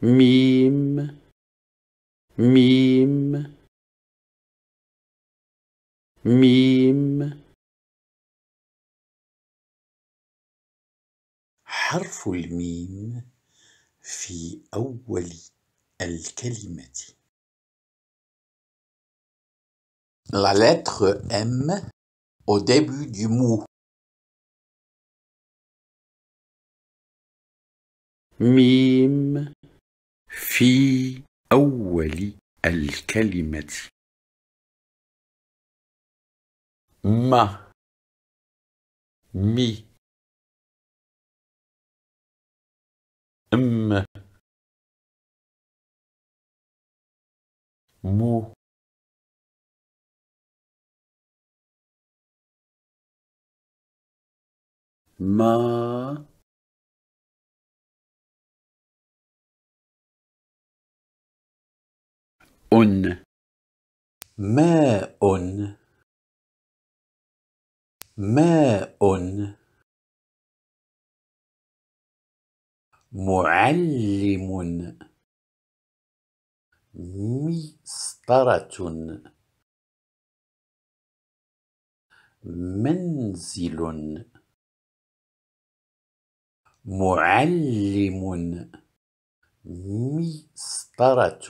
mime, mime, mime. حرف الميم في أول La lettre M au début du mot. في أول الكلمة ما مي أم مو ما ماء ماء معلم مسطرة منزل معلم مسطرة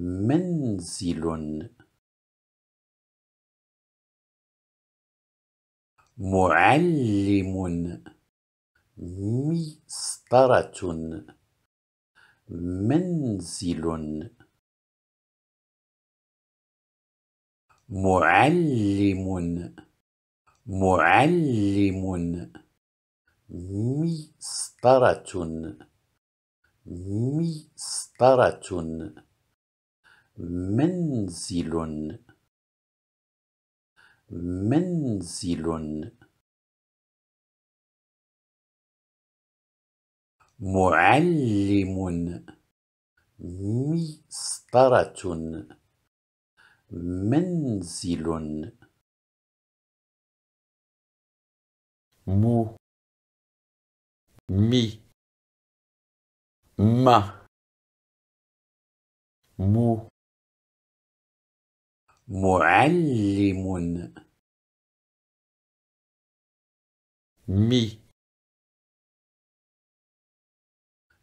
منزل معلم مسطرة منزل معلم معلم مسطرة مسطرة منزل منزل معلم مسطرة منزل مو مي ما مو معلم مي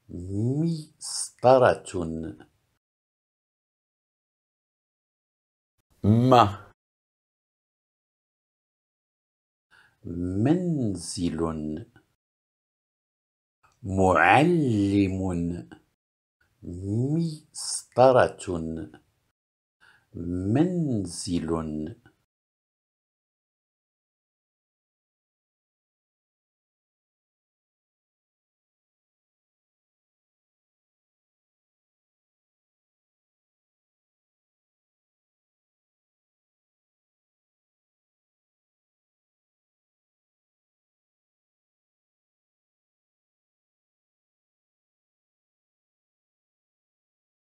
مسطرة ما منزل معلم مسطرة Mensilun